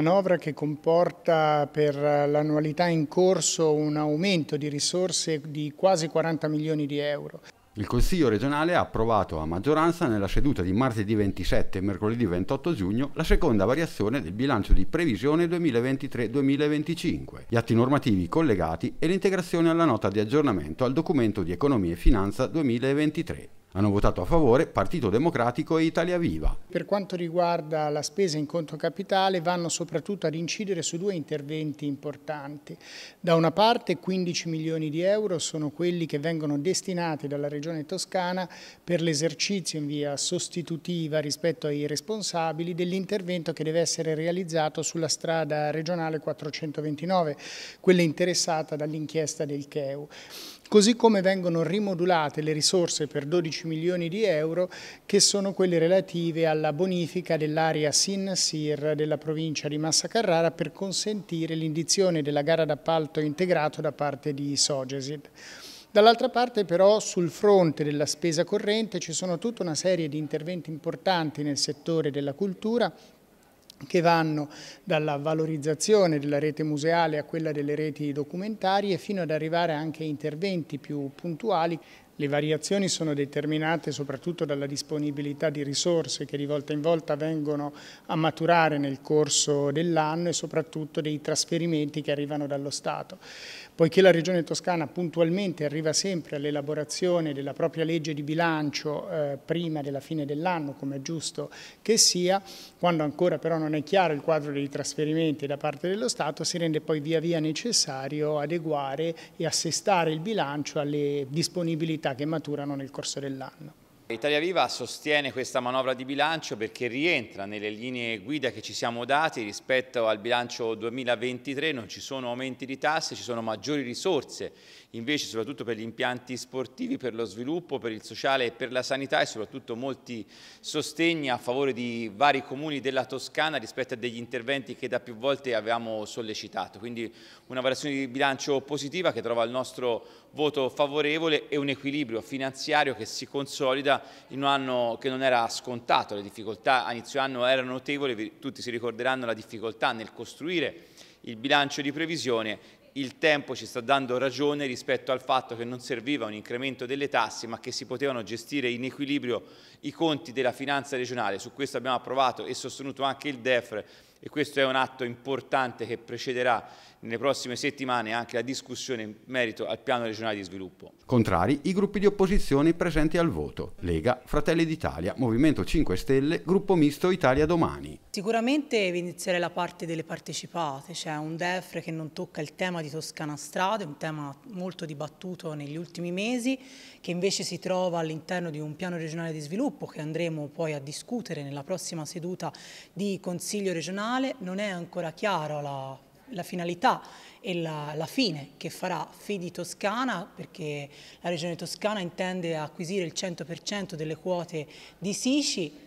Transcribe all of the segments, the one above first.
manovra che comporta per l'annualità in corso un aumento di risorse di quasi 40 milioni di euro. Il Consiglio regionale ha approvato a maggioranza nella seduta di martedì 27 e mercoledì 28 giugno la seconda variazione del bilancio di previsione 2023-2025, gli atti normativi collegati e l'integrazione alla nota di aggiornamento al documento di economia e finanza 2023 hanno votato a favore Partito Democratico e Italia Viva. Per quanto riguarda la spesa in conto capitale vanno soprattutto ad incidere su due interventi importanti. Da una parte 15 milioni di euro sono quelli che vengono destinati dalla Regione Toscana per l'esercizio in via sostitutiva rispetto ai responsabili dell'intervento che deve essere realizzato sulla strada regionale 429, quella interessata dall'inchiesta del CEU così come vengono rimodulate le risorse per 12 milioni di euro che sono quelle relative alla bonifica dell'area Sin-Sir della provincia di Massa Carrara per consentire l'indizione della gara d'appalto integrato da parte di Sogesid. Dall'altra parte però sul fronte della spesa corrente ci sono tutta una serie di interventi importanti nel settore della cultura che vanno dalla valorizzazione della rete museale a quella delle reti documentarie fino ad arrivare anche a interventi più puntuali. Le variazioni sono determinate soprattutto dalla disponibilità di risorse che di volta in volta vengono a maturare nel corso dell'anno e soprattutto dei trasferimenti che arrivano dallo Stato. Poiché la Regione Toscana puntualmente arriva sempre all'elaborazione della propria legge di bilancio eh, prima della fine dell'anno, come è giusto che sia, quando ancora però non è chiaro il quadro dei trasferimenti da parte dello Stato, si rende poi via via necessario adeguare e assestare il bilancio alle disponibilità che maturano nel corso dell'anno. Italia Viva sostiene questa manovra di bilancio perché rientra nelle linee guida che ci siamo dati rispetto al bilancio 2023, non ci sono aumenti di tasse, ci sono maggiori risorse, invece soprattutto per gli impianti sportivi, per lo sviluppo, per il sociale e per la sanità e soprattutto molti sostegni a favore di vari comuni della Toscana rispetto a degli interventi che da più volte avevamo sollecitato. Quindi una variazione di bilancio positiva che trova il nostro voto favorevole e un equilibrio finanziario che si consolida in un anno che non era scontato, le difficoltà a inizio anno erano notevoli, tutti si ricorderanno la difficoltà nel costruire il bilancio di previsione il tempo ci sta dando ragione rispetto al fatto che non serviva un incremento delle tasse ma che si potevano gestire in equilibrio i conti della finanza regionale. Su questo abbiamo approvato e sostenuto anche il DEF e questo è un atto importante che precederà nelle prossime settimane anche la discussione in merito al piano regionale di sviluppo. Contrari i gruppi di opposizione presenti al voto, Lega, Fratelli d'Italia, Movimento 5 Stelle, Gruppo Misto Italia Domani. Sicuramente evidenzierei la parte delle partecipate, c'è cioè un DEF che non tocca il tema di Toscana Strade, un tema molto dibattuto negli ultimi mesi, che invece si trova all'interno di un piano regionale di sviluppo che andremo poi a discutere nella prossima seduta di Consiglio regionale finale non è ancora chiara la, la finalità e la, la, fine che farà Fidi Toscana perché la regione toscana intende acquisire il 100% delle quote di Sici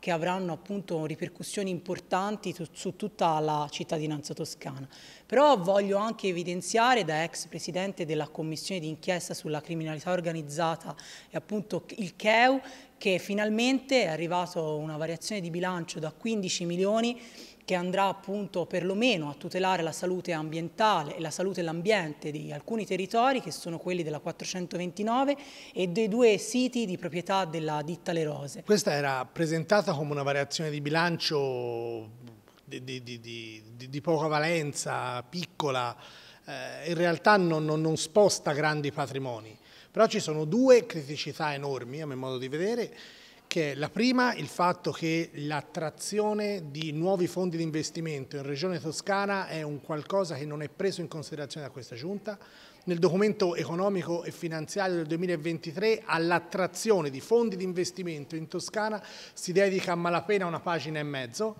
che avranno appunto ripercussioni importanti su, su tutta la cittadinanza toscana. Però voglio anche evidenziare da ex presidente della commissione d'inchiesta sulla criminalità organizzata e appunto il CEU che finalmente è arrivata una variazione di bilancio da 15 milioni che andrà appunto perlomeno a tutelare la salute ambientale e la salute e l'ambiente di alcuni territori che sono quelli della 429 e dei due siti di proprietà della ditta Le Rose. Questa era presentata come una variazione di bilancio di, di, di, di poca valenza, piccola, eh, in realtà non, non, non sposta grandi patrimoni, però ci sono due criticità enormi a mio modo di vedere che è la prima il fatto che l'attrazione di nuovi fondi di investimento in Regione Toscana è un qualcosa che non è preso in considerazione da questa Giunta. Nel documento economico e finanziario del 2023 all'attrazione di fondi di investimento in Toscana si dedica a malapena una pagina e mezzo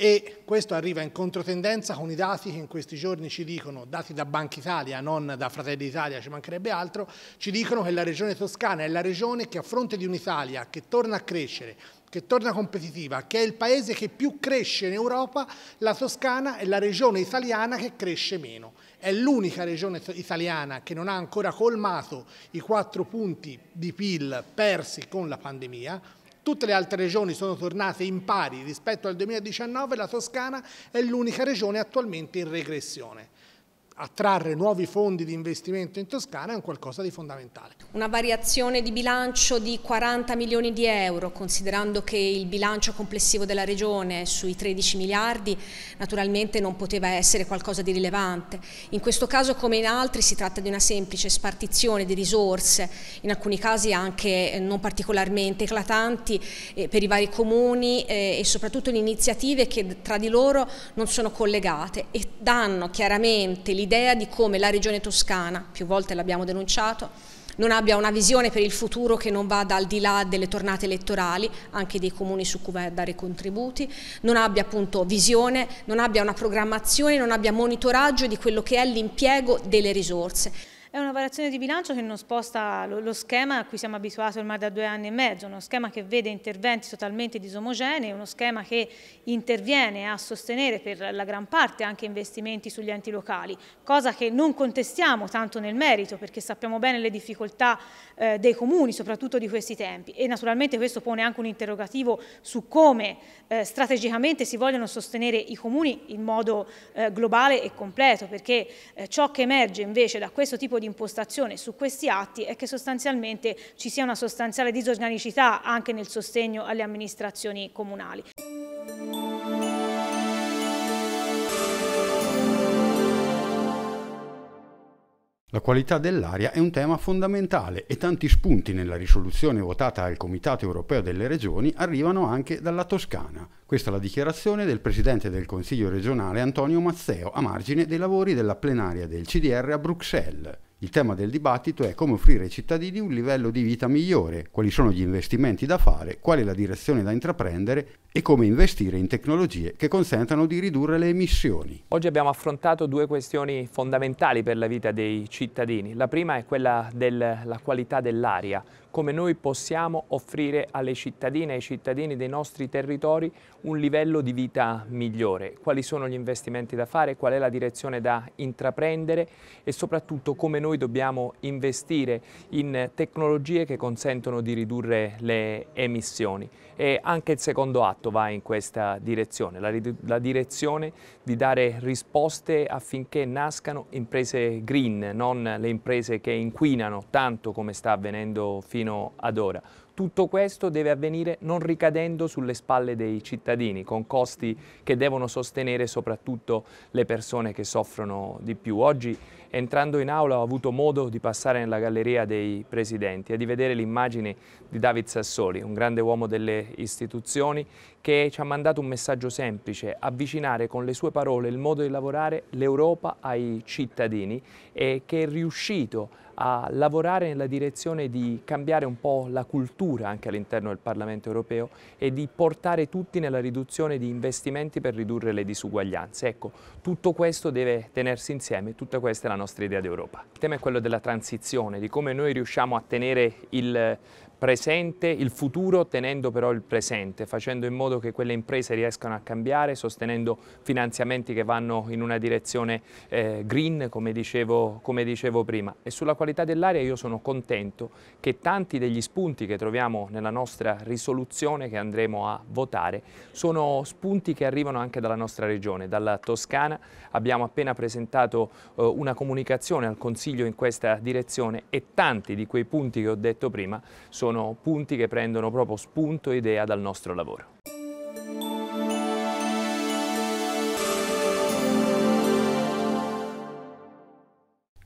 e questo arriva in controtendenza con i dati che in questi giorni ci dicono, dati da Banca Italia, non da Fratelli d'Italia, ci mancherebbe altro, ci dicono che la regione toscana è la regione che a fronte di un'Italia che torna a crescere, che torna competitiva, che è il paese che più cresce in Europa, la Toscana è la regione italiana che cresce meno. È l'unica regione italiana che non ha ancora colmato i quattro punti di PIL persi con la pandemia, Tutte le altre regioni sono tornate in pari rispetto al 2019, la Toscana è l'unica regione attualmente in regressione attrarre nuovi fondi di investimento in Toscana è un qualcosa di fondamentale. Una variazione di bilancio di 40 milioni di euro, considerando che il bilancio complessivo della Regione è sui 13 miliardi naturalmente non poteva essere qualcosa di rilevante. In questo caso come in altri si tratta di una semplice spartizione di risorse, in alcuni casi anche eh, non particolarmente eclatanti eh, per i vari comuni eh, e soprattutto in iniziative che tra di loro non sono collegate e danno chiaramente l'idea un'idea di come la regione toscana, più volte l'abbiamo denunciato, non abbia una visione per il futuro che non vada al di là delle tornate elettorali, anche dei comuni su cui va a dare contributi, non abbia appunto visione, non abbia una programmazione, non abbia monitoraggio di quello che è l'impiego delle risorse. È una variazione di bilancio che non sposta lo, schema a cui siamo abituati ormai da due anni e mezzo, uno schema che vede interventi totalmente disomogenei, uno schema che interviene a sostenere per la gran parte anche investimenti sugli enti locali, cosa che non contestiamo tanto nel merito perché sappiamo bene le difficoltà eh, dei comuni, soprattutto di questi tempi e naturalmente questo pone anche un interrogativo su come eh, strategicamente si vogliono sostenere i comuni in modo eh, globale e completo perché ciò che emerge invece da questo tipo di di impostazione su questi atti è che sostanzialmente ci sia una sostanziale disorganicità anche nel sostegno alle amministrazioni comunali. La qualità dell'aria è un tema fondamentale e tanti spunti nella risoluzione votata al Comitato europeo delle regioni arrivano anche dalla Toscana. Questa è la dichiarazione del Presidente del Consiglio regionale Antonio Mazzeo a margine dei lavori della plenaria del CDR a Bruxelles. Il tema del dibattito è come offrire ai cittadini un livello di vita migliore, quali sono gli investimenti da fare, qual è la direzione da intraprendere e come investire in tecnologie che consentano di ridurre le emissioni. Oggi abbiamo affrontato due questioni fondamentali per la vita dei cittadini. La prima è quella della qualità dell'aria, come noi possiamo offrire alle cittadine e ai cittadini dei nostri territori un livello di vita migliore, quali sono gli investimenti da fare, qual è la direzione da intraprendere e soprattutto come noi noi dobbiamo investire in tecnologie che consentono di ridurre le emissioni e anche il secondo atto va in questa direzione, la, la direzione di dare risposte affinché nascano imprese green, non le imprese che inquinano tanto come sta avvenendo fino ad ora. Tutto questo deve avvenire non ricadendo sulle spalle dei cittadini, con costi che devono sostenere soprattutto le persone che soffrono di più. Oggi, entrando in aula, ho avuto modo di passare nella galleria dei presidenti e di vedere l'immagine di David Sassoli, un grande uomo delle istituzioni, che ci ha mandato un messaggio semplice, avvicinare con le sue parole il modo di lavorare l'Europa ai cittadini e che è riuscito a lavorare nella direzione di cambiare un po' la cultura anche all'interno del Parlamento europeo e di portare tutti nella riduzione di investimenti per ridurre le disuguaglianze. Ecco, tutto questo deve tenersi insieme, tutta questa è la nostra idea d'Europa. Il tema è quello della transizione, di come noi riusciamo a tenere il presente, il futuro tenendo però il presente, facendo in modo che quelle imprese riescano a cambiare, sostenendo finanziamenti che vanno in una direzione eh, green, come dicevo, come dicevo prima. E sulla qualità dell'aria io sono contento che tanti degli spunti che troviamo nella nostra risoluzione che andremo a votare sono spunti che arrivano anche dalla nostra regione, dalla Toscana. Abbiamo appena presentato eh, una comunicazione al Consiglio in questa direzione e tanti di quei punti che ho detto prima sono sono punti che prendono proprio spunto e idea dal nostro lavoro.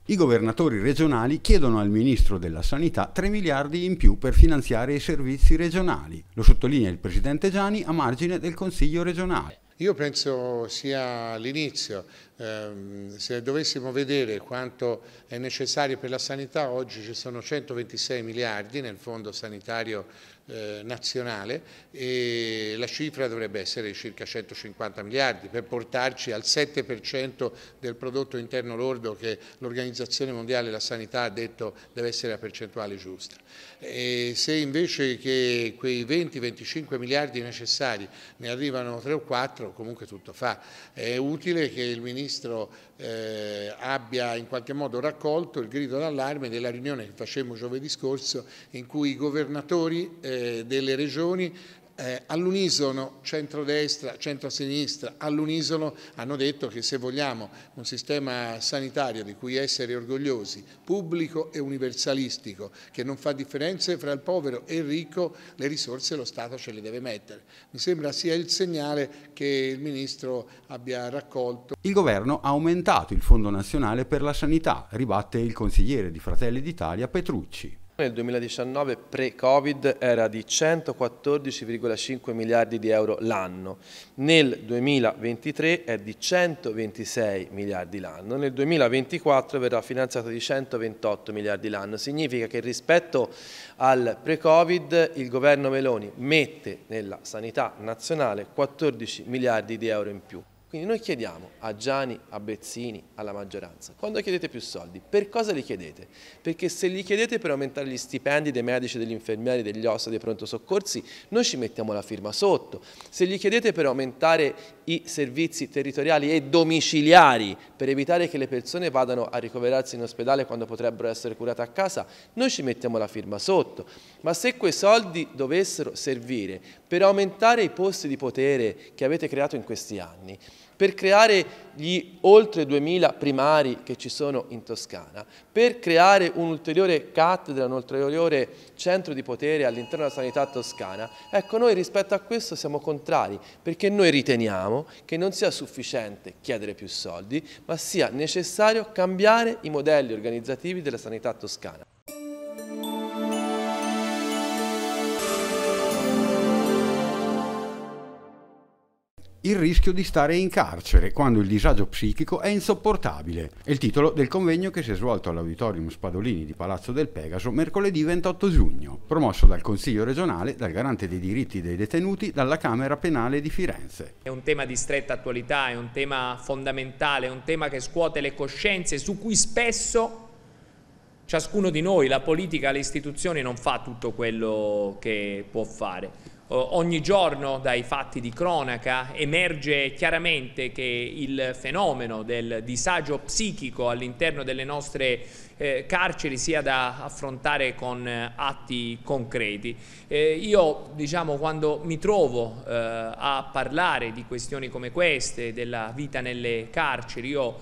I governatori regionali chiedono al Ministro della Sanità 3 miliardi in più per finanziare i servizi regionali. Lo sottolinea il Presidente Gianni a margine del Consiglio regionale. Io penso sia l'inizio, ehm, se dovessimo vedere quanto è necessario per la sanità, oggi ci sono 126 miliardi nel fondo sanitario eh, nazionale e la cifra dovrebbe essere circa 150 miliardi per portarci al 7% del prodotto interno lordo che l'Organizzazione Mondiale della Sanità ha detto deve essere la percentuale giusta. E se invece che quei 20-25 miliardi necessari ne arrivano 3 o 4, comunque tutto fa. È utile che il Ministro eh, abbia in qualche modo raccolto il grido d'allarme della riunione che facemmo giovedì scorso in cui i governatori eh, eh, delle regioni eh, all'unisono centrodestra, centrosinistra, all'unisono hanno detto che se vogliamo un sistema sanitario di cui essere orgogliosi, pubblico e universalistico, che non fa differenze fra il povero e il ricco, le risorse lo Stato ce le deve mettere. Mi sembra sia il segnale che il Ministro abbia raccolto. Il Governo ha aumentato il Fondo Nazionale per la Sanità, ribatte il consigliere di Fratelli d'Italia Petrucci. Nel 2019 pre-Covid era di 114,5 miliardi di euro l'anno, nel 2023 è di 126 miliardi l'anno, nel 2024 verrà finanziato di 128 miliardi l'anno. Significa che rispetto al pre-Covid il governo Meloni mette nella sanità nazionale 14 miliardi di euro in più. Quindi noi chiediamo a Gianni, a Bezzini, alla maggioranza, quando chiedete più soldi, per cosa li chiedete? Perché se li chiedete per aumentare gli stipendi dei medici, degli infermieri, degli ossa, dei pronto soccorsi, noi ci mettiamo la firma sotto. Se li chiedete per aumentare i servizi territoriali e domiciliari, per evitare che le persone vadano a ricoverarsi in ospedale quando potrebbero essere curate a casa, noi ci mettiamo la firma sotto. Ma se quei soldi dovessero servire per aumentare i posti di potere che avete creato in questi anni, per creare gli oltre 2000 primari che ci sono in Toscana, per creare un'ulteriore cattedra, un ulteriore centro di potere all'interno della sanità toscana, ecco noi rispetto a questo siamo contrari, perché noi riteniamo che non sia sufficiente chiedere più soldi, ma sia necessario cambiare i modelli organizzativi della sanità toscana. il rischio di stare in carcere quando il disagio psichico è insopportabile. È il titolo del convegno che si è svolto all'Auditorium Spadolini di Palazzo del Pegaso mercoledì 28 giugno, promosso dal Consiglio regionale, dal Garante dei diritti dei detenuti, dalla Camera Penale di Firenze. È un tema di stretta attualità, è un tema fondamentale, è un tema che scuote le coscienze su cui spesso ciascuno di noi, la politica, le istituzioni non fa tutto quello che può fare ogni giorno dai fatti di cronaca emerge chiaramente che il fenomeno del disagio psichico all'interno delle nostre eh, carceri sia da affrontare con eh, atti concreti. Eh, io diciamo quando mi trovo a parlare di questioni come queste, della vita nelle carceri, io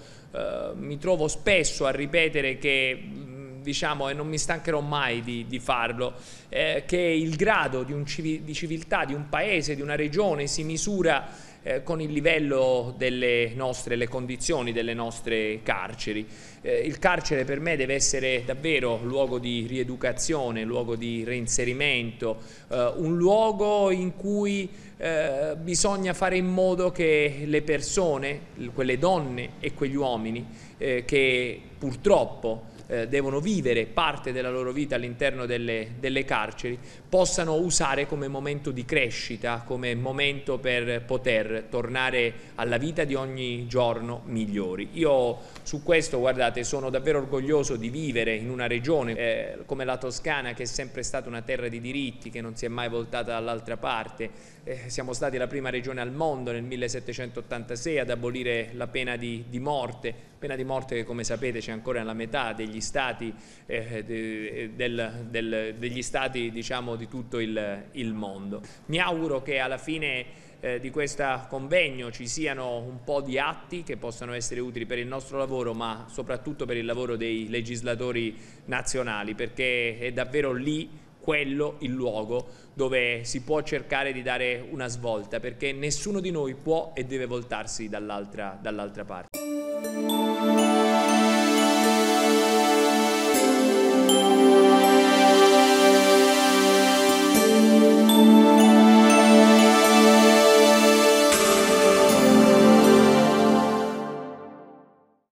mi trovo spesso a ripetere che diciamo, e non mi stancherò mai di, di farlo, eh, che il grado di, civi, di, civiltà di un paese, di una regione si misura eh, con il livello delle nostre, le condizioni delle nostre carceri. Eh, il carcere per me deve essere davvero luogo di rieducazione, luogo di reinserimento, eh, un luogo in cui eh, bisogna fare in modo che le persone, quelle donne e quegli uomini eh, che purtroppo eh, devono vivere parte della loro vita all'interno delle, delle carceri, possano usare come momento di crescita, come momento per poter tornare alla vita di ogni giorno migliori. Io su questo, guardate, sono davvero orgoglioso di vivere in una regione eh, come la Toscana, che è sempre stata una terra di diritti, che non si è mai voltata dall'altra parte. Eh, siamo stati la prima regione al mondo nel 1786 ad abolire la pena di, di morte, pena di morte che come sapete c'è ancora nella metà degli stati, eh, eh, del, del, degli stati diciamo, di tutto il, il mondo. Mi auguro che alla fine eh, di questo convegno ci siano un po' di atti che possano essere utili per il nostro lavoro ma soprattutto per il lavoro dei legislatori nazionali perché è davvero lì quello il luogo dove si può cercare di dare una svolta perché nessuno di noi può e deve voltarsi dall'altra dall parte.